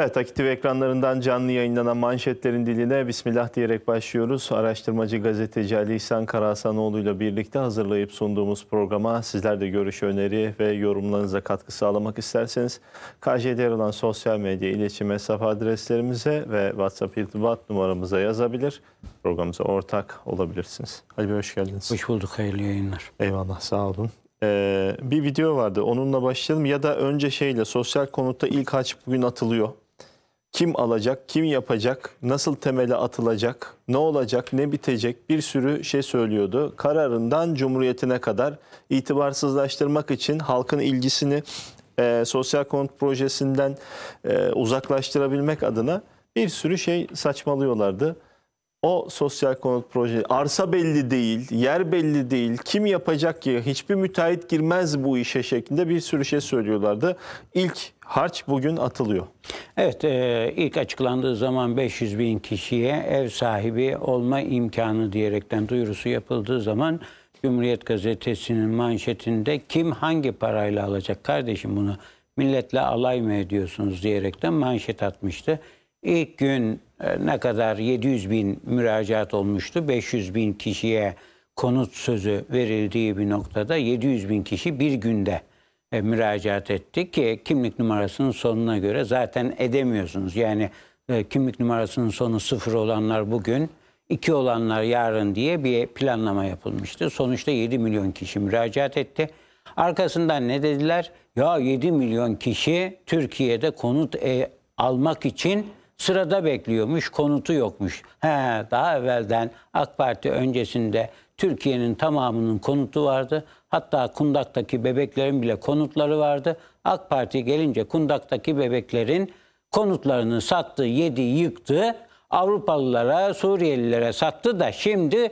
Evet, Akit ekranlarından canlı yayınlanan manşetlerin diline Bismillah diyerek başlıyoruz. Araştırmacı gazeteci Ali İhsan Karahasanoğlu ile birlikte hazırlayıp sunduğumuz programa sizler de görüş, öneri ve yorumlarınıza katkı sağlamak isterseniz KJ'de yer alan sosyal medya iletişim hesap adreslerimize ve WhatsApp irtibat numaramıza yazabilir. Programımıza ortak olabilirsiniz. Ali Bey hoş geldiniz. Hoş bulduk, hayırlı yayınlar. Eyvallah, sağ olun ee, bir video vardı. Onunla başlayalım ya da önce şeyle sosyal konutta ilk haç bugün atılıyor kim alacak, kim yapacak, nasıl temeli atılacak, ne olacak, ne bitecek bir sürü şey söylüyordu. Kararından cumhuriyetine kadar itibarsızlaştırmak için halkın ilgisini e, sosyal konut projesinden e, uzaklaştırabilmek adına bir sürü şey saçmalıyorlardı. O sosyal konut projesi arsa belli değil, yer belli değil, kim yapacak ki hiçbir müteahhit girmez bu işe şeklinde bir sürü şey söylüyorlardı. İlk harç bugün atılıyor. Evet, e, ilk açıklandığı zaman 500 bin kişiye ev sahibi olma imkanı diyerekten duyurusu yapıldığı zaman Cumhuriyet Gazetesi'nin manşetinde kim hangi parayla alacak kardeşim bunu milletle alay mı ediyorsunuz diyerekten manşet atmıştı. İlk gün e, ne kadar 700 bin müracaat olmuştu. 500 bin kişiye konut sözü verildiği bir noktada 700 bin kişi bir günde e, müracaat etti ki kimlik numarasının sonuna göre zaten edemiyorsunuz. Yani e, kimlik numarasının sonu sıfır olanlar bugün, iki olanlar yarın diye bir planlama yapılmıştı. Sonuçta 7 milyon kişi müracaat etti. Arkasından ne dediler? Ya 7 milyon kişi Türkiye'de konut e, almak için Sırada bekliyormuş, konutu yokmuş. He, daha evvelden AK Parti öncesinde Türkiye'nin tamamının konutu vardı. Hatta kundaktaki bebeklerin bile konutları vardı. AK Parti gelince kundaktaki bebeklerin konutlarını sattı, yedi, yıktı. Avrupalılara, Suriyelilere sattı da şimdi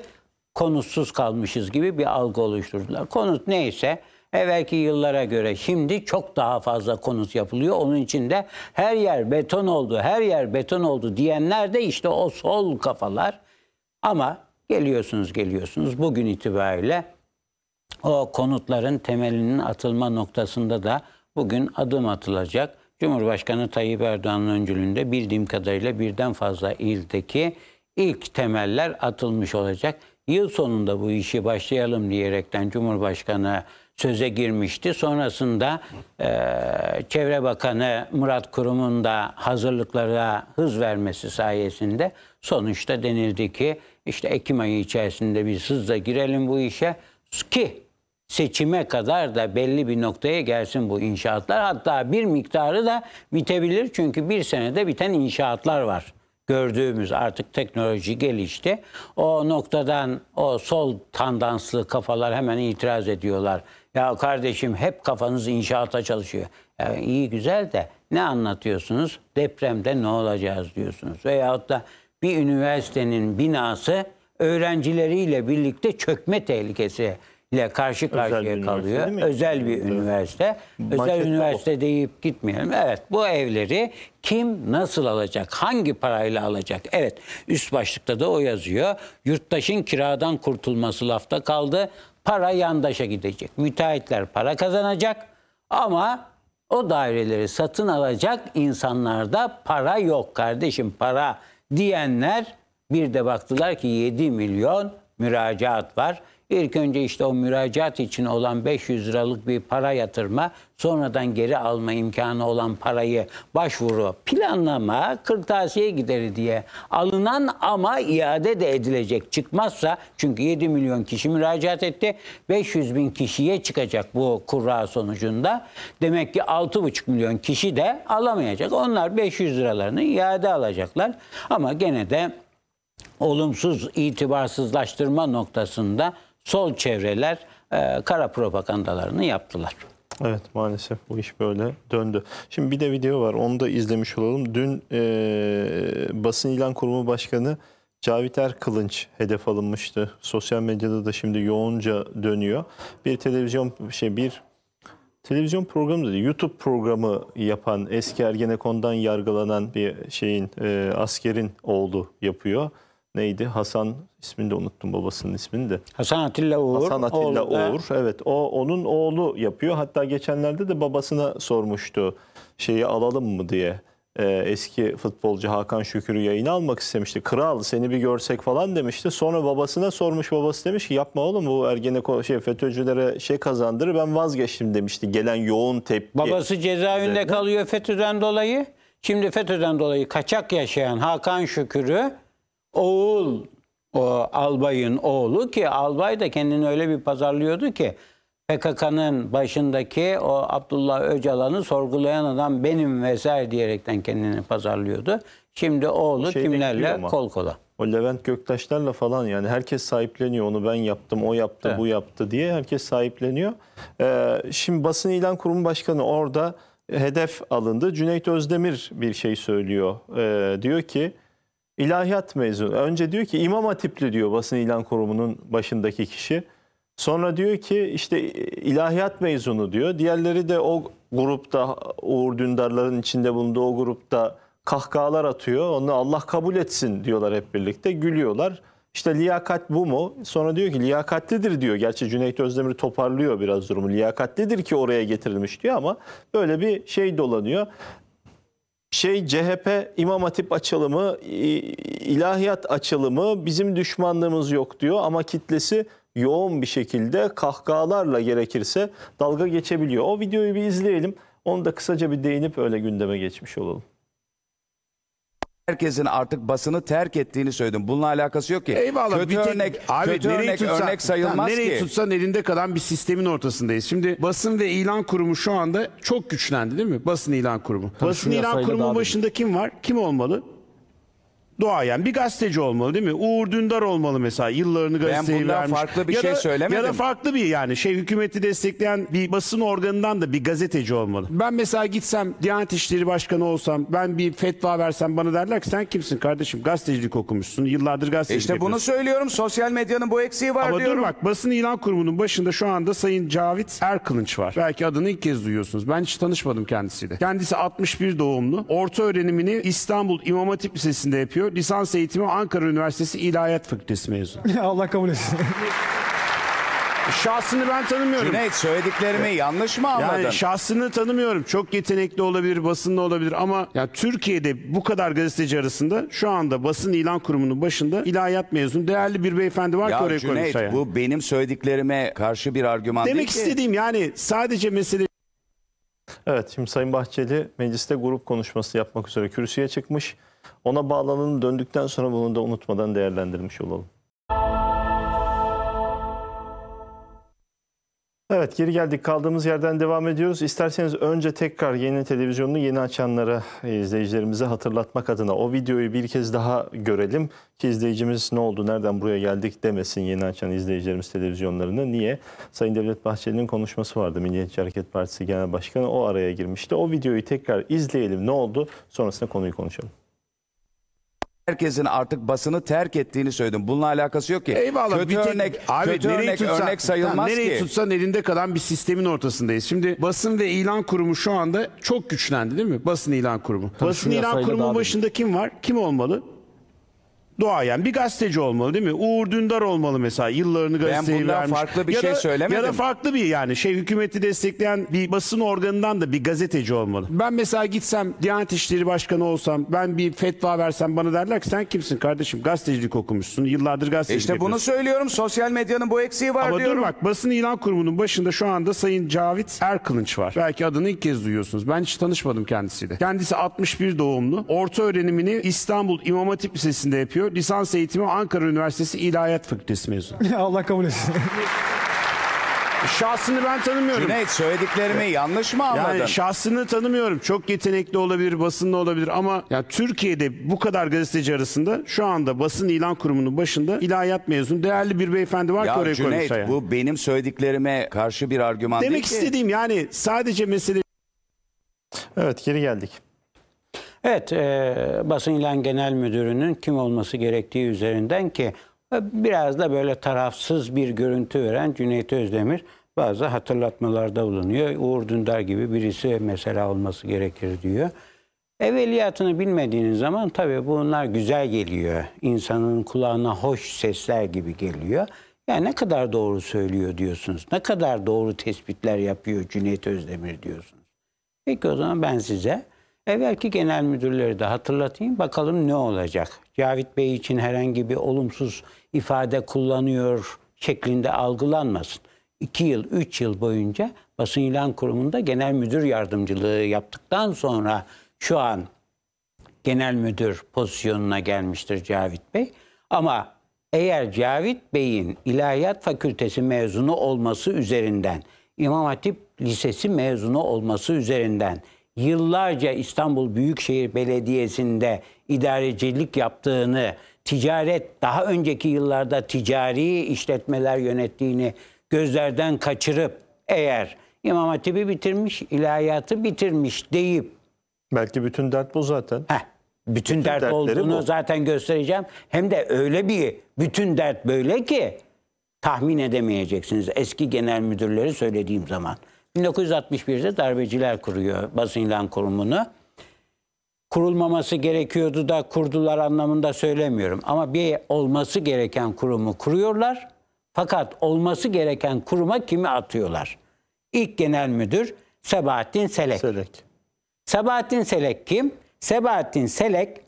konutsuz kalmışız gibi bir algı oluşturdular. Konut neyse Evvelki yıllara göre şimdi çok daha fazla konut yapılıyor. Onun için de her yer beton oldu, her yer beton oldu diyenler de işte o sol kafalar. Ama geliyorsunuz geliyorsunuz bugün itibariyle o konutların temelinin atılma noktasında da bugün adım atılacak. Cumhurbaşkanı Tayyip Erdoğan'ın öncülüğünde bildiğim kadarıyla birden fazla ildeki ilk temeller atılmış olacak yıl sonunda bu işi başlayalım diyerekten Cumhurbaşkanı söze girmişti. Sonrasında e, Çevre Bakanı Murat Kurum'un da hazırlıklara hız vermesi sayesinde sonuçta denildi ki işte Ekim ayı içerisinde bir hızla girelim bu işe ki seçime kadar da belli bir noktaya gelsin bu inşaatlar. Hatta bir miktarı da bitebilir çünkü bir senede biten inşaatlar var gördüğümüz artık teknoloji gelişti. O noktadan o sol tandanslı kafalar hemen itiraz ediyorlar. Ya kardeşim hep kafanız inşaata çalışıyor. Yani iyi güzel de ne anlatıyorsunuz? Depremde ne olacağız diyorsunuz. Veyahut da bir üniversitenin binası öğrencileriyle birlikte çökme tehlikesi ile karşı karşıya özel kalıyor. Özel bir evet. üniversite. Özel üniversite o. deyip gitmeyelim. Evet bu evleri kim nasıl alacak? Hangi parayla alacak? Evet üst başlıkta da o yazıyor. Yurttaşın kiradan kurtulması lafta kaldı. Para yandaşa gidecek. Müteahhitler para kazanacak ama o daireleri satın alacak insanlarda para yok kardeşim para diyenler bir de baktılar ki 7 milyon müracaat var. İlk önce işte o müracaat için olan 500 liralık bir para yatırma, sonradan geri alma imkanı olan parayı başvuru, planlama, kırtasiye gideri diye alınan ama iade de edilecek çıkmazsa çünkü 7 milyon kişi müracaat etti. 500 bin kişiye çıkacak bu kurra sonucunda. Demek ki 6,5 milyon kişi de alamayacak. Onlar 500 liralarını iade alacaklar. Ama gene de olumsuz itibarsızlaştırma noktasında sol çevreler e, kara propagandalarını yaptılar. Evet maalesef bu iş böyle döndü. Şimdi bir de video var onu da izlemiş olalım. Dün e, basın ilan kurumu başkanı Cavit Erkılınç hedef alınmıştı. Sosyal medyada da şimdi yoğunca dönüyor. Bir televizyon şey bir televizyon programı dedi. YouTube programı yapan eski Ergenekon'dan yargılanan bir şeyin e, askerin oğlu yapıyor neydi? Hasan ismini de unuttum babasının ismini de. Hasan Atilla Uğur. Hasan Atilla oğlu da. Uğur. Evet o onun oğlu yapıyor. Hatta geçenlerde de babasına sormuştu şeyi alalım mı diye. Ee, eski futbolcu Hakan Şükür'ü yayına almak istemişti. Kral seni bir görsek falan demişti. Sonra babasına sormuş babası demiş ki yapma oğlum bu Ergenekon şey FETÖ'cülere şey kazandırır ben vazgeçtim demişti. Gelen yoğun tepki. Babası cezaevinde kalıyor FETÖ'den dolayı. Şimdi FETÖ'den dolayı kaçak yaşayan Hakan Şükür'ü oğul o albayın oğlu ki albay da kendini öyle bir pazarlıyordu ki PKK'nın başındaki o Abdullah Öcalan'ı sorgulayan adam benim vesaire diyerekten kendini pazarlıyordu. Şimdi oğlu şey kimlerle kol kola. O Levent Göktaşlarla falan yani herkes sahipleniyor. Onu ben yaptım, o yaptı, evet. bu yaptı diye herkes sahipleniyor. Ee, şimdi basın ilan kurumu başkanı orada hedef alındı. Cüneyt Özdemir bir şey söylüyor. Ee, diyor ki İlahiyat mezunu. Önce diyor ki İmam Hatipli diyor basın ilan kurumunun başındaki kişi. Sonra diyor ki işte ilahiyat mezunu diyor. Diğerleri de o grupta Uğur Dündarların içinde bulunduğu o grupta kahkahalar atıyor. Onu Allah kabul etsin diyorlar hep birlikte. Gülüyorlar. İşte liyakat bu mu? Sonra diyor ki liyakatlidir diyor. Gerçi Cüneyt Özdemir toparlıyor biraz durumu. Liyakatlidir ki oraya getirilmiş diyor ama böyle bir şey dolanıyor şey CHP İmam Hatip açılımı, ilahiyat açılımı bizim düşmanlığımız yok diyor ama kitlesi yoğun bir şekilde kahkahalarla gerekirse dalga geçebiliyor. O videoyu bir izleyelim. Onu da kısaca bir değinip öyle gündeme geçmiş olalım herkesin artık basını terk ettiğini söyledim. Bununla alakası yok ki. Eyvallah. Kötü bir tek, örnek, abi, kötü nereyi örnek, tutsan, örnek sayılmaz tamam, nereyi ki. tutsan elinde kalan bir sistemin ortasındayız. Şimdi basın ve ilan kurumu şu anda çok güçlendi değil mi? Basın ilan kurumu. Tabii basın ilan kurumu başında kim var? Kim olmalı? doğayan bir gazeteci olmalı değil mi? Uğur Dündar olmalı mesela yıllarını gazeteye bundan vermiş. farklı bir ya şey da, söylemedim. Ya da farklı bir yani şey hükümeti destekleyen bir basın organından da bir gazeteci olmalı. Ben mesela gitsem Diyanet İşleri Başkanı olsam ben bir fetva versem bana derler ki sen kimsin kardeşim gazetecilik okumuşsun yıllardır gazetecilik İşte bunu söylüyorum sosyal medyanın bu eksiği var Ama diyorum. Ama dur bak basın ilan kurumunun başında şu anda Sayın Cavit Erkılınç var. Belki adını ilk kez duyuyorsunuz. Ben hiç tanışmadım kendisiyle. Kendisi 61 doğumlu. Orta öğrenimini İstanbul İmam Hatip Lisesi'nde yapıyor okuyor. Lisans eğitimi Ankara Üniversitesi İlahiyat Fakültesi mezunu. Allah kabul etsin. Şahsını ben tanımıyorum. Cüneyt söylediklerimi yanlış mı anladın? Yani şahsını tanımıyorum. Çok yetenekli olabilir, basınlı olabilir ama ya Türkiye'de bu kadar gazeteci arasında şu anda basın ilan kurumunun başında ilahiyat mezunu değerli bir beyefendi var ya ki oraya Cüneyt, koymuş. Ya bu benim söylediklerime karşı bir argüman Demek değil ki. istediğim yani sadece mesele Evet şimdi Sayın Bahçeli mecliste grup konuşması yapmak üzere kürsüye çıkmış. Ona bağlanın, döndükten sonra bunu da unutmadan değerlendirmiş olalım. Evet geri geldik kaldığımız yerden devam ediyoruz. İsterseniz önce tekrar yeni televizyonunu yeni açanlara e, izleyicilerimize hatırlatmak adına o videoyu bir kez daha görelim. Ki izleyicimiz ne oldu nereden buraya geldik demesin yeni açan izleyicilerimiz televizyonlarını. Niye? Sayın Devlet Bahçeli'nin konuşması vardı Milliyetçi Hareket Partisi Genel Başkanı o araya girmişti. O videoyu tekrar izleyelim ne oldu sonrasında konuyu konuşalım herkesin artık basını terk ettiğini söyledim. Bununla alakası yok ki. Eyvallah. Kötü bir tek, örnek, abi, kötü nereyi örnek, tutsan, örnek sayılmaz tamam, nereyi ki. tutsan elinde kalan bir sistemin ortasındayız. Şimdi basın ve ilan kurumu şu anda çok güçlendi değil mi? Basın ilan kurumu. Tabii basın ilan kurumu başında kim var? Kim olmalı? doğayan bir gazeteci olmalı değil mi? Uğur Dündar olmalı mesela yıllarını gazeteye bundan vermiş. farklı bir ya şey da, söylemedim. Ya da farklı bir yani şey hükümeti destekleyen bir basın organından da bir gazeteci olmalı. Ben mesela gitsem Diyanet İşleri Başkanı olsam ben bir fetva versem bana derler ki sen kimsin kardeşim gazetecilik okumuşsun yıllardır gazetecilik İşte bunu söylüyorum sosyal medyanın bu eksiği var Ama diyorum. Ama dur bak basın ilan kurumunun başında şu anda Sayın Cavit Erkılınç var. Belki adını ilk kez duyuyorsunuz. Ben hiç tanışmadım kendisiyle. Kendisi 61 doğumlu. Orta öğrenimini İstanbul İmam Hatip Lisesi'nde yapıyor yapıyor. Lisans eğitimi Ankara Üniversitesi İlahiyat Fakültesi mezunu. Allah kabul etsin. Şahsını ben tanımıyorum. Cüneyt söylediklerimi yanlış mı anladın? Yani şahsını tanımıyorum. Çok yetenekli olabilir, basınlı olabilir ama ya Türkiye'de bu kadar gazeteci arasında şu anda basın ilan kurumunun başında ilahiyat mezunu değerli bir beyefendi var ki oraya Cüneyt bu benim söylediklerime karşı bir argüman Demek değil ki. istediğim yani sadece mesele Evet geri geldik. Evet, e, basın ilan genel müdürünün kim olması gerektiği üzerinden ki e, biraz da böyle tarafsız bir görüntü veren Cüneyt Özdemir bazı hatırlatmalarda bulunuyor. Uğur Dündar gibi birisi mesela olması gerekir diyor. Evveliyatını bilmediğiniz zaman tabii bunlar güzel geliyor. İnsanın kulağına hoş sesler gibi geliyor. Yani ne kadar doğru söylüyor diyorsunuz. Ne kadar doğru tespitler yapıyor Cüneyt Özdemir diyorsunuz. Peki o zaman ben size Evvelki genel müdürleri de hatırlatayım. Bakalım ne olacak? Cavit Bey için herhangi bir olumsuz ifade kullanıyor şeklinde algılanmasın. 2 yıl, 3 yıl boyunca basın ilan kurumunda genel müdür yardımcılığı yaptıktan sonra şu an genel müdür pozisyonuna gelmiştir Cavit Bey. Ama eğer Cavit Bey'in ilahiyat Fakültesi mezunu olması üzerinden, İmam Hatip Lisesi mezunu olması üzerinden yıllarca İstanbul Büyükşehir Belediyesi'nde idarecilik yaptığını, ticaret daha önceki yıllarda ticari işletmeler yönettiğini gözlerden kaçırıp eğer İmam Hatip'i bitirmiş, ilahiyatı bitirmiş deyip belki bütün dert bu zaten. Heh, bütün, bütün dert olduğunu bu. zaten göstereceğim. Hem de öyle bir bütün dert böyle ki tahmin edemeyeceksiniz eski genel müdürleri söylediğim zaman. 1961'de darbeciler kuruyor basın ilan kurumunu. Kurulmaması gerekiyordu da kurdular anlamında söylemiyorum. Ama bir olması gereken kurumu kuruyorlar. Fakat olması gereken kuruma kimi atıyorlar? İlk genel müdür Sebahattin Selek. Selek. Sebahattin Selek kim? Sebahattin Selek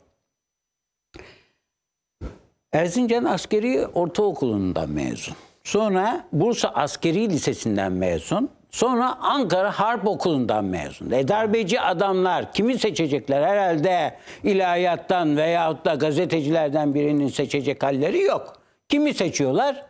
Erzincan Askeri Ortaokulu'ndan mezun. Sonra Bursa Askeri Lisesi'nden mezun. Sonra Ankara Harp Okulu'ndan mezun. E adamlar kimi seçecekler? Herhalde ilahiyattan veyahut da gazetecilerden birinin seçecek halleri yok. Kimi seçiyorlar?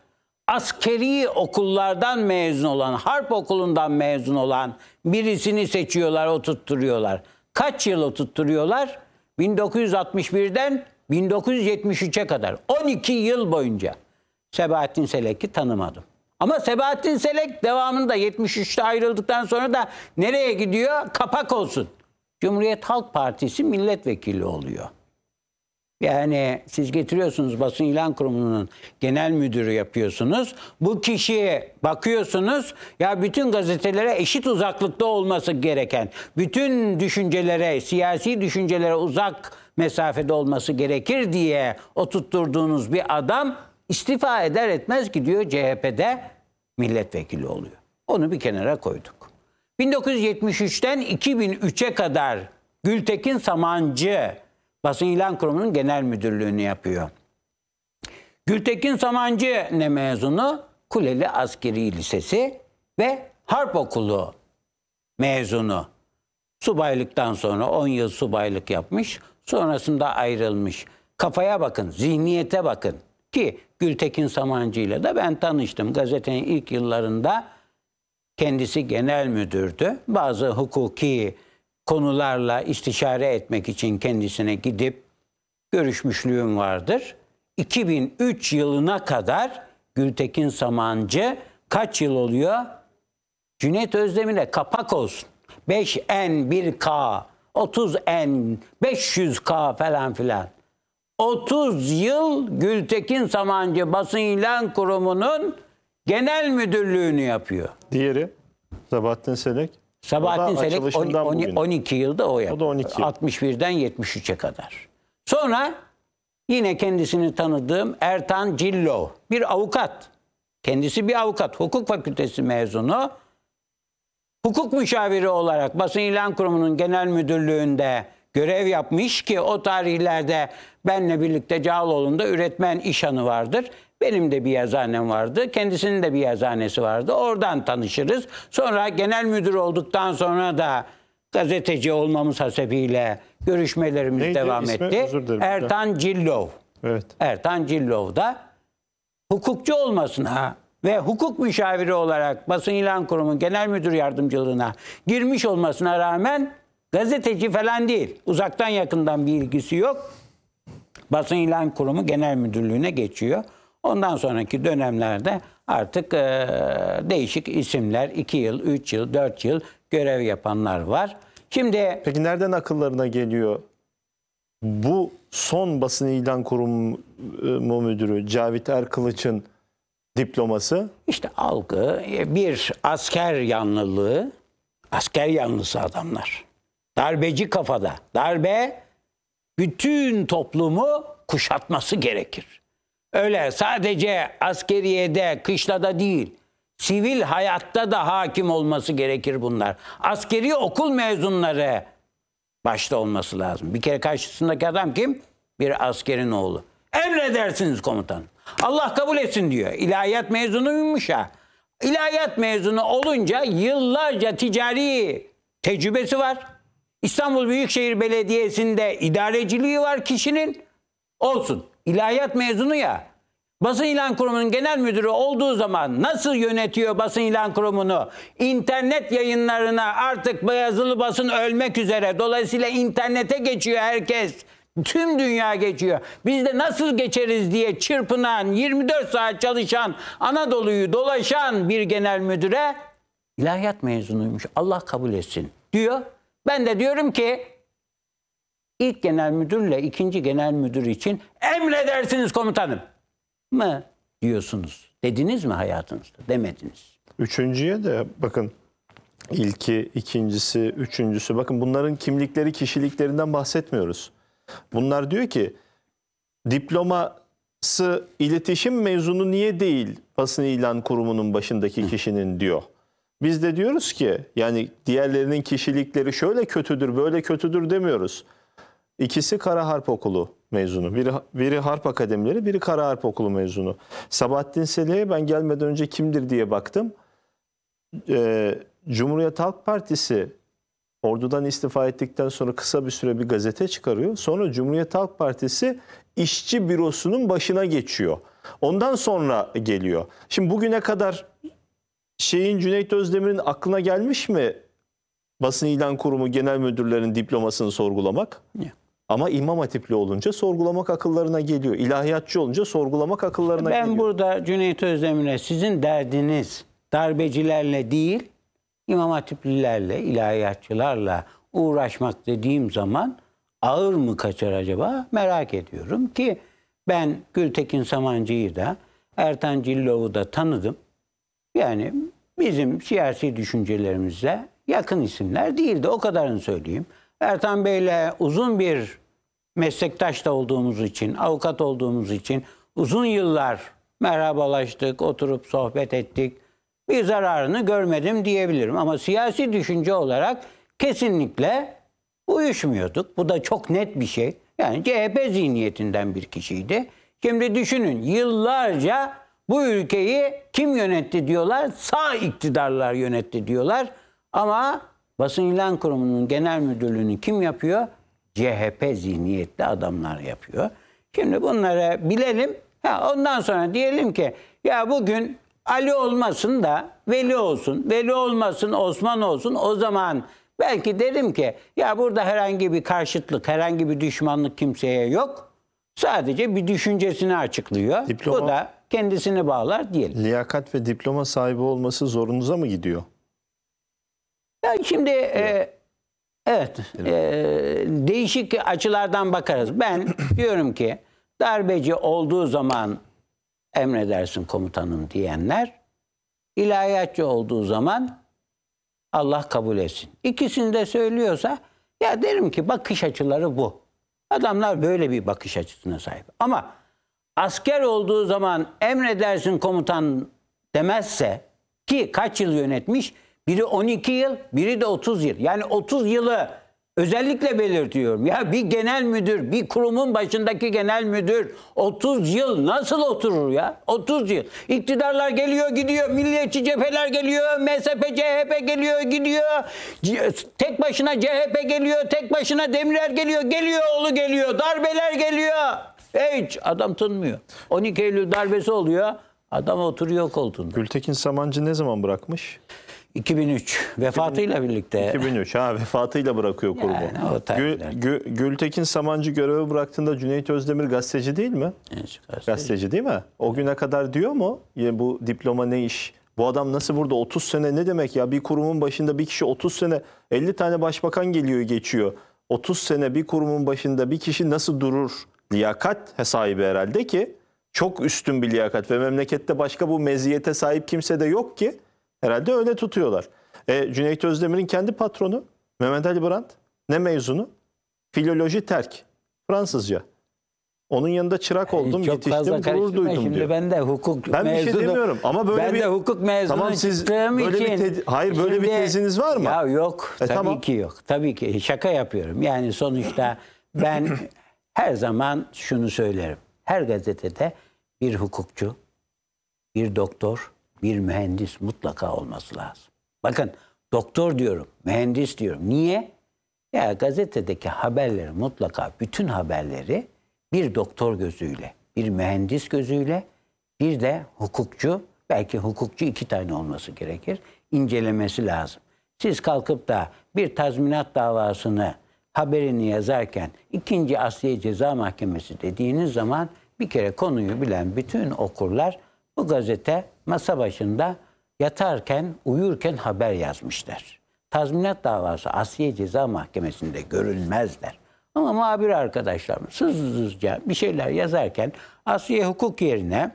Askeri okullardan mezun olan, harp okulundan mezun olan birisini seçiyorlar, oturtturuyorlar. Kaç yıl oturtturuyorlar? 1961'den 1973'e kadar. 12 yıl boyunca. Sebahattin Selek'i tanımadım. Ama Sebahattin Selek devamında 73'te ayrıldıktan sonra da nereye gidiyor? Kapak olsun. Cumhuriyet Halk Partisi milletvekili oluyor. Yani siz getiriyorsunuz basın ilan kurumunun genel müdürü yapıyorsunuz. Bu kişiye bakıyorsunuz ya bütün gazetelere eşit uzaklıkta olması gereken, bütün düşüncelere, siyasi düşüncelere uzak mesafede olması gerekir diye oturtturduğunuz bir adam İstifa eder etmez gidiyor CHP'de milletvekili oluyor. Onu bir kenara koyduk. 1973'ten 2003'e kadar Gültekin Samancı basın ilan kurumunun genel müdürlüğünü yapıyor. Gültekin Samancı ne mezunu? Kuleli Askeri Lisesi ve Harp Okulu mezunu. Subaylıktan sonra 10 yıl subaylık yapmış. Sonrasında ayrılmış. Kafaya bakın, zihniyete bakın. Ki Gültekin Samancı ile de ben tanıştım. Gazetenin ilk yıllarında kendisi genel müdürdü. Bazı hukuki konularla istişare etmek için kendisine gidip görüşmüşlüğüm vardır. 2003 yılına kadar Gültekin Samancı kaç yıl oluyor? Cüneyt Özdemir'e kapak olsun. 5N, 1K, 30N, 500K falan filan. 30 yıl Gültekin Samancı Basın İlan Kurumu'nun genel müdürlüğünü yapıyor. Diğeri Sabahattin Selek. Sabahattin Selek 12 yılda o yapıyor. O da 12 yıl. 61'den 73'e kadar. Sonra yine kendisini tanıdığım Ertan Cillo bir avukat. Kendisi bir avukat, hukuk fakültesi mezunu. Hukuk müşaviri olarak Basın İlan Kurumu'nun genel müdürlüğünde görev yapmış ki o tarihlerde benle birlikte Cağaloğlu'nda üretmen işanı vardır. Benim de bir yazanem vardı. Kendisinin de bir yazanesi vardı. Oradan tanışırız. Sonra genel müdür olduktan sonra da gazeteci olmamız hasebiyle görüşmelerimiz Neydi devam ismi? etti. Özür Ertan Cillov. Evet. Ertan Cillov da hukukçu olmasına ve hukuk müşaviri olarak basın ilan kurumu genel müdür yardımcılığına girmiş olmasına rağmen Gazeteci falan değil. Uzaktan yakından bir ilgisi yok. Basın İlan Kurumu Genel Müdürlüğü'ne geçiyor. Ondan sonraki dönemlerde artık e, değişik isimler 2 yıl, 3 yıl, 4 yıl görev yapanlar var. Şimdi Peki nereden akıllarına geliyor bu son basın ilan kurumu müdürü Cavit Erkılıç'ın diploması? İşte algı bir asker yanlılığı, asker yanlısı adamlar. Darbeci kafada. Darbe bütün toplumu kuşatması gerekir. Öyle sadece askeriyede, kışlada değil, sivil hayatta da hakim olması gerekir bunlar. Askeri okul mezunları başta olması lazım. Bir kere karşısındaki adam kim? Bir askerin oğlu. Emredersiniz komutan. Allah kabul etsin diyor. İlahiyat mezunuymuş ya. İlahiyat mezunu olunca yıllarca ticari tecrübesi var. İstanbul Büyükşehir Belediyesi'nde idareciliği var kişinin. Olsun. İlahiyat mezunu ya. Basın ilan kurumunun genel müdürü olduğu zaman nasıl yönetiyor basın ilan kurumunu? İnternet yayınlarına artık yazılı basın ölmek üzere. Dolayısıyla internete geçiyor herkes. Tüm dünya geçiyor. Biz de nasıl geçeriz diye çırpınan, 24 saat çalışan, Anadolu'yu dolaşan bir genel müdüre ilahiyat mezunuymuş. Allah kabul etsin diyor. Ben de diyorum ki ilk genel müdürle ikinci genel müdür için emredersiniz komutanım mı diyorsunuz? Dediniz mi hayatınızda? Demediniz. Üçüncüye de bakın ilki, ikincisi, üçüncüsü. Bakın bunların kimlikleri, kişiliklerinden bahsetmiyoruz. Bunlar diyor ki diploması iletişim mezunu niye değil basın ilan kurumunun başındaki kişinin diyor. Biz de diyoruz ki yani diğerlerinin kişilikleri şöyle kötüdür, böyle kötüdür demiyoruz. İkisi Kara Harp Okulu mezunu. Biri, biri Harp Akademileri, biri Kara Harp Okulu mezunu. Sabahattin Selih'e ben gelmeden önce kimdir diye baktım. Ee, Cumhuriyet Halk Partisi ordudan istifa ettikten sonra kısa bir süre bir gazete çıkarıyor. Sonra Cumhuriyet Halk Partisi işçi bürosunun başına geçiyor. Ondan sonra geliyor. Şimdi bugüne kadar şeyin Cüneyt Özdemir'in aklına gelmiş mi basın ilan kurumu genel müdürlerinin diplomasını sorgulamak? Ya. Ama imam hatipli olunca sorgulamak akıllarına geliyor. İlahiyatçı olunca sorgulamak akıllarına ben geliyor. Ben burada Cüneyt Özdemir'e sizin derdiniz darbecilerle değil, imam hatiplilerle, ilahiyatçılarla uğraşmak dediğim zaman ağır mı kaçar acaba merak ediyorum ki ben Gültekin Samancı'yı da Ertan Cillov'u da tanıdım. Yani bizim siyasi düşüncelerimize yakın isimler değildi. O kadarını söyleyeyim. Ertan Bey'le uzun bir meslektaş da olduğumuz için, avukat olduğumuz için uzun yıllar merhabalaştık, oturup sohbet ettik. Bir zararını görmedim diyebilirim ama siyasi düşünce olarak kesinlikle uyuşmuyorduk. Bu da çok net bir şey. Yani CHP zihniyetinden bir kişiydi. Şimdi düşünün yıllarca bu ülkeyi kim yönetti diyorlar? Sağ iktidarlar yönetti diyorlar. Ama Basın İlan Kurumu'nun genel müdürlüğünü kim yapıyor? CHP zihniyetli adamlar yapıyor. Şimdi bunları bilelim. Ha, ondan sonra diyelim ki ya bugün Ali olmasın da Veli olsun. Veli olmasın Osman olsun. O zaman belki derim ki ya burada herhangi bir karşıtlık, herhangi bir düşmanlık kimseye yok. Sadece bir düşüncesini açıklıyor. Diploma, Bu da kendisini bağlar diyelim. Liyakat ve diploma sahibi olması zorunuza mı gidiyor? Ya şimdi e, evet, e, evet e, değişik açılardan bakarız. Ben diyorum ki darbeci olduğu zaman emredersin komutanım diyenler ilahiyatçı olduğu zaman Allah kabul etsin. İkisini de söylüyorsa ya derim ki bakış açıları bu. Adamlar böyle bir bakış açısına sahip. Ama asker olduğu zaman emredersin komutan demezse ki kaç yıl yönetmiş? Biri 12 yıl, biri de 30 yıl. Yani 30 yılı özellikle belirtiyorum. Ya bir genel müdür, bir kurumun başındaki genel müdür 30 yıl nasıl oturur ya? 30 yıl. İktidarlar geliyor gidiyor, milliyetçi cepheler geliyor, MSP CHP geliyor gidiyor, tek başına CHP geliyor, tek başına Demirer geliyor, geliyor oğlu geliyor, darbeler geliyor. Hiç adam tınmıyor. 12 Eylül darbesi oluyor. Adam oturuyor koltuğunda. Gültekin Samancı ne zaman bırakmış? 2003 vefatıyla 2000, birlikte. 2003 ha vefatıyla bırakıyor kurumu. Yani, Gül, Gül, Gültekin Samancı görevi bıraktığında Cüneyt Özdemir gazeteci değil mi? gazeteci. gazeteci değil mi? O güne kadar diyor mu yani bu diploma ne iş? Bu adam nasıl burada 30 sene ne demek ya bir kurumun başında bir kişi 30 sene 50 tane başbakan geliyor geçiyor. 30 sene bir kurumun başında bir kişi nasıl durur? liyakat sahibi herhalde ki çok üstün bir liyakat ve memlekette başka bu meziyete sahip kimse de yok ki herhalde öyle tutuyorlar. E, Cüneyt Özdemir'in kendi patronu Mehmet Ali Brandt ne mezunu? Filoloji terk. Fransızca. Onun yanında çırak oldum, Çok yetiştim, gurur duydum şimdi diyor. Ben de hukuk ben mezunu. Ben bir şey demiyorum ama böyle ben bir... Ben de hukuk mezunu tamam, siz böyle için... Bir te... hayır böyle şimdi, bir teziniz var mı? Ya yok, e, tabii tamam. ki yok. Tabii ki şaka yapıyorum. Yani sonuçta ben her zaman şunu söylerim. Her gazetede bir hukukçu, bir doktor, bir mühendis mutlaka olması lazım. Bakın doktor diyorum, mühendis diyorum. Niye? Ya gazetedeki haberleri mutlaka bütün haberleri bir doktor gözüyle, bir mühendis gözüyle, bir de hukukçu, belki hukukçu iki tane olması gerekir, incelemesi lazım. Siz kalkıp da bir tazminat davasını haberini yazarken ikinci Asliye Ceza Mahkemesi dediğiniz zaman bir kere konuyu bilen bütün okurlar bu gazete masa başında yatarken, uyurken haber yazmışlar. Tazminat davası Asliye Ceza Mahkemesi'nde görülmezler. Ama muhabir arkadaşlarımız hızlıca bir şeyler yazarken Asliye hukuk yerine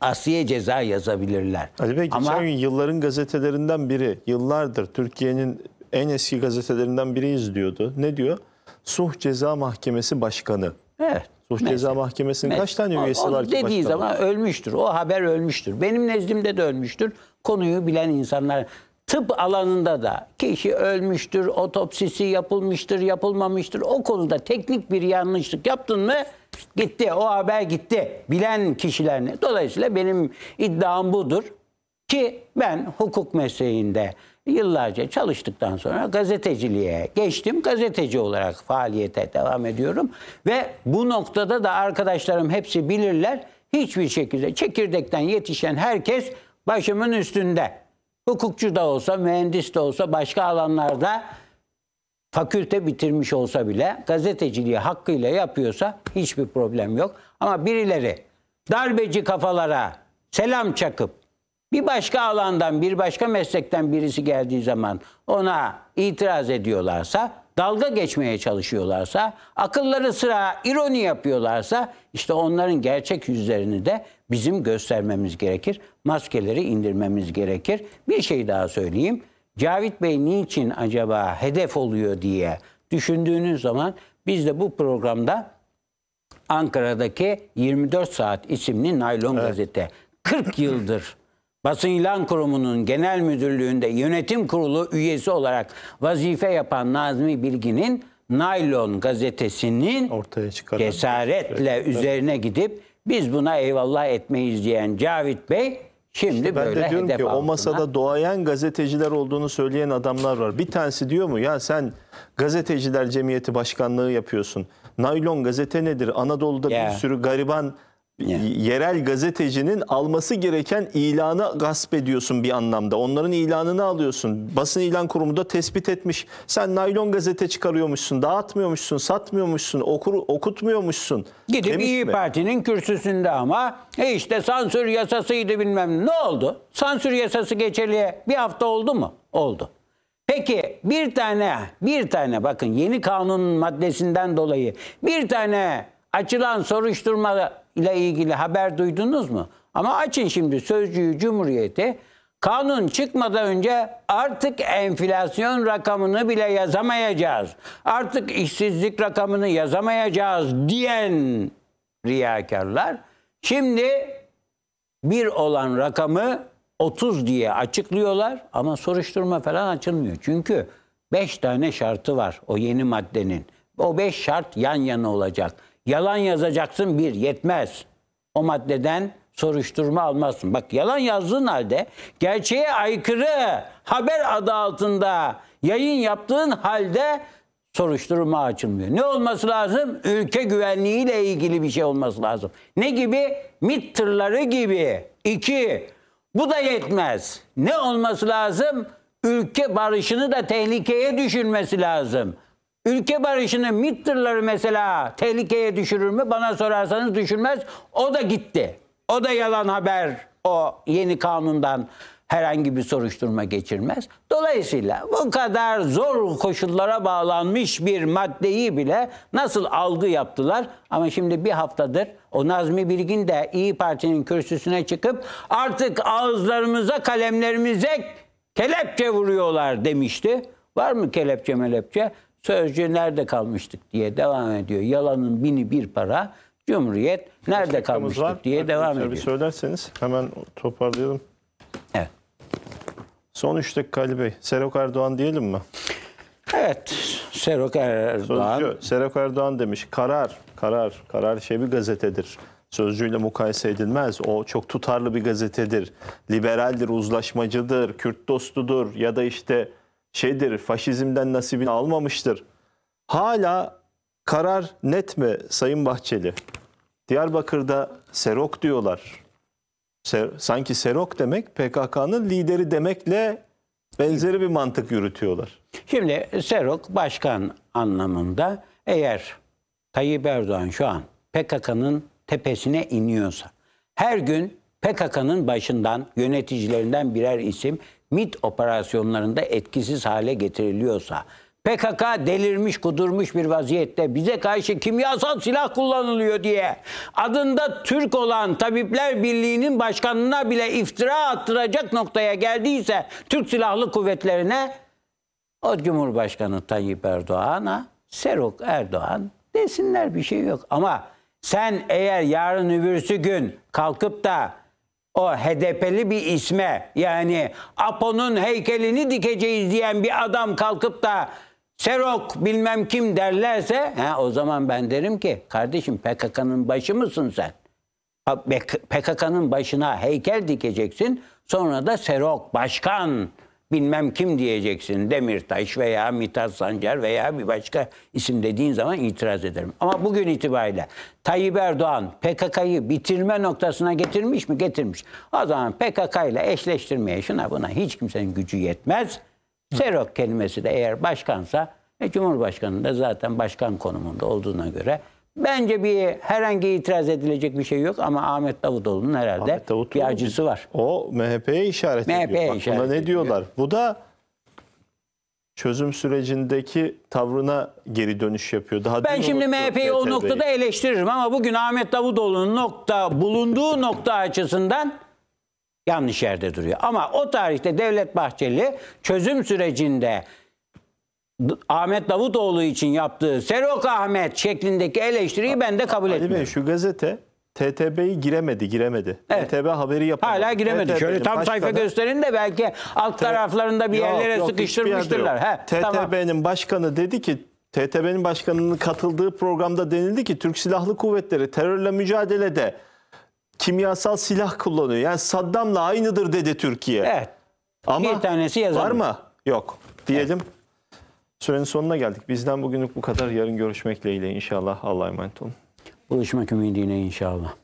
Asiye ceza yazabilirler. Ali Bey geçen gün yılların gazetelerinden biri yıllardır Türkiye'nin en eski gazetelerinden biriyiz diyordu. Ne diyor? Suh Ceza Mahkemesi Başkanı. Evet. Suh mesela, Ceza Mahkemesi'nin mesela, kaç tane üyesi o, var ki dediği başkanı? zaman ölmüştür. O haber ölmüştür. Benim nezdimde de ölmüştür. Konuyu bilen insanlar tıp alanında da kişi ölmüştür, otopsisi yapılmıştır, yapılmamıştır. O konuda teknik bir yanlışlık yaptın mı gitti. O haber gitti. Bilen kişilerine. Dolayısıyla benim iddiam budur ki ben hukuk mesleğinde Yıllarca çalıştıktan sonra gazeteciliğe geçtim. Gazeteci olarak faaliyete devam ediyorum. Ve bu noktada da arkadaşlarım hepsi bilirler. Hiçbir şekilde çekirdekten yetişen herkes başımın üstünde. Hukukçu da olsa, mühendis de olsa, başka alanlarda fakülte bitirmiş olsa bile gazeteciliği hakkıyla yapıyorsa hiçbir problem yok. Ama birileri darbeci kafalara selam çakıp bir başka alandan, bir başka meslekten birisi geldiği zaman ona itiraz ediyorlarsa, dalga geçmeye çalışıyorlarsa, akılları sıra ironi yapıyorlarsa işte onların gerçek yüzlerini de bizim göstermemiz gerekir. Maskeleri indirmemiz gerekir. Bir şey daha söyleyeyim. Cavit Bey niçin acaba hedef oluyor diye düşündüğünüz zaman biz de bu programda Ankara'daki 24 Saat isimli naylon evet. gazete 40 yıldır Basın İlan Kurumu'nun genel müdürlüğünde yönetim kurulu üyesi olarak vazife yapan Nazmi Bilgin'in Naylon gazetesinin ortaya cesaretle evet. üzerine gidip biz buna eyvallah etmeyiz diyen Cavit Bey Şimdi işte ben böyle de diyorum ki altına. o masada doğayan gazeteciler olduğunu söyleyen adamlar var. Bir tanesi diyor mu ya sen gazeteciler cemiyeti başkanlığı yapıyorsun. Naylon gazete nedir? Anadolu'da yeah. bir sürü gariban yani. Yerel gazetecinin alması gereken ilanı gasp ediyorsun bir anlamda. Onların ilanını alıyorsun. Basın ilan kurumu da tespit etmiş. Sen naylon gazete çıkarıyormuşsun, dağıtmıyormuşsun, satmıyormuşsun, okur, okutmuyormuşsun. Gidip Demiş İyi mi? Parti'nin kürsüsünde ama e işte sansür yasasıydı bilmem ne oldu? Sansür yasası geçeliye bir hafta oldu mu? Oldu. Peki bir tane, bir tane bakın yeni kanun maddesinden dolayı bir tane açılan soruşturma ile ilgili haber duydunuz mu? Ama açın şimdi Sözcüğü Cumhuriyeti. Kanun çıkmadan önce artık enflasyon rakamını bile yazamayacağız. Artık işsizlik rakamını yazamayacağız diyen riyakarlar şimdi bir olan rakamı 30 diye açıklıyorlar ama soruşturma falan açılmıyor. Çünkü 5 tane şartı var o yeni maddenin. O 5 şart yan yana olacak. Yalan yazacaksın bir yetmez. O maddeden soruşturma almazsın. Bak yalan yazdığın halde gerçeğe aykırı haber adı altında yayın yaptığın halde soruşturma açılmıyor. Ne olması lazım? Ülke güvenliğiyle ilgili bir şey olması lazım. Ne gibi? MİT tırları gibi. İki, bu da yetmez. Ne olması lazım? Ülke barışını da tehlikeye düşünmesi lazım. Ülke barışını MİT'tirleri mesela tehlikeye düşürür mü? Bana sorarsanız düşürmez. O da gitti. O da yalan haber o yeni kanundan herhangi bir soruşturma geçirmez. Dolayısıyla bu kadar zor koşullara bağlanmış bir maddeyi bile nasıl algı yaptılar? Ama şimdi bir haftadır o Nazmi Bilgin de İyi Parti'nin kürsüsüne çıkıp artık ağızlarımıza kalemlerimize kelepçe vuruyorlar demişti. Var mı kelepçe melepçe? Sözcü nerede kalmıştık diye devam ediyor. Yalanın bini bir para. Cumhuriyet nerede kalmıştık var. diye devam ediyor. Bir söylerseniz hemen toparlayalım. Evet. Son üç dakika Ali Bey. Serok Erdoğan diyelim mi? Evet. Serok Erdoğan. Sözcü, Serok Erdoğan demiş. Karar, karar, karar şey bir gazetedir. Sözcüyle mukayese edilmez. O çok tutarlı bir gazetedir. Liberaldir, uzlaşmacıdır, Kürt dostudur ya da işte şeydir, faşizmden nasibini almamıştır. Hala karar net mi Sayın Bahçeli? Diyarbakır'da Serok diyorlar. Ser, sanki Serok demek PKK'nın lideri demekle benzeri bir mantık yürütüyorlar. Şimdi Serok başkan anlamında eğer Tayyip Erdoğan şu an PKK'nın tepesine iniyorsa her gün PKK'nın başından yöneticilerinden birer isim MIT operasyonlarında etkisiz hale getiriliyorsa, PKK delirmiş kudurmuş bir vaziyette bize karşı kimyasal silah kullanılıyor diye adında Türk olan Tabipler Birliği'nin başkanına bile iftira attıracak noktaya geldiyse Türk Silahlı Kuvvetlerine o Cumhurbaşkanı Tayyip Erdoğan'a Serok Erdoğan desinler bir şey yok. Ama sen eğer yarın öbürsü gün kalkıp da o HDP'li bir isme yani Apo'nun heykelini dikeceğiz diyen bir adam kalkıp da Serok bilmem kim derlerse he, o zaman ben derim ki kardeşim PKK'nın başı mısın sen? PKK'nın başına heykel dikeceksin sonra da Serok başkan bilmem kim diyeceksin Demirtaş veya Mithat Sancar veya bir başka isim dediğin zaman itiraz ederim. Ama bugün itibariyle Tayyip Erdoğan PKK'yı bitirme noktasına getirmiş mi? Getirmiş. O zaman PKK ile eşleştirmeye şuna buna hiç kimsenin gücü yetmez. Serok kelimesi de eğer başkansa e, Cumhurbaşkanı da zaten başkan konumunda olduğuna göre Bence bir herhangi itiraz edilecek bir şey yok ama Ahmet Davutoğlu'nun herhalde Ahmet Davutoğlu, bir acısı var. O MHP'ye işaret MHP ediyor. Bak işaret buna ne diyorlar? Bu da çözüm sürecindeki tavrına geri dönüş yapıyor. Daha ben şimdi MHP'yi o noktada eleştiririm ama bugün Ahmet Davutoğlu'nun nokta bulunduğu nokta açısından yanlış yerde duruyor. Ama o tarihte Devlet Bahçeli çözüm sürecinde Ahmet Davutoğlu için yaptığı Serok Ahmet şeklindeki eleştiriyi ben de kabul Ali etmiyorum. Bey şu gazete TTB'yi giremedi, giremedi. Evet. TTB haberi yapamadı. Hala giremedi. Şöyle tam başkanı, sayfa gösterin de belki alt taraflarında bir yerlere yok, sıkıştırmıştırlar. TTB'nin tamam. başkanı dedi ki TTB'nin başkanının katıldığı programda denildi ki Türk Silahlı Kuvvetleri terörle mücadelede kimyasal silah kullanıyor. Yani Saddam'la aynıdır dedi Türkiye. Evet. Ama bir tanesi yazar. Var mı? Yok. Diyelim. Evet. Sürenin sonuna geldik. Bizden bugünlük bu kadar. Yarın görüşmek dileğiyle inşallah. Allah'a emanet olun. Buluşmak ümidiyle inşallah.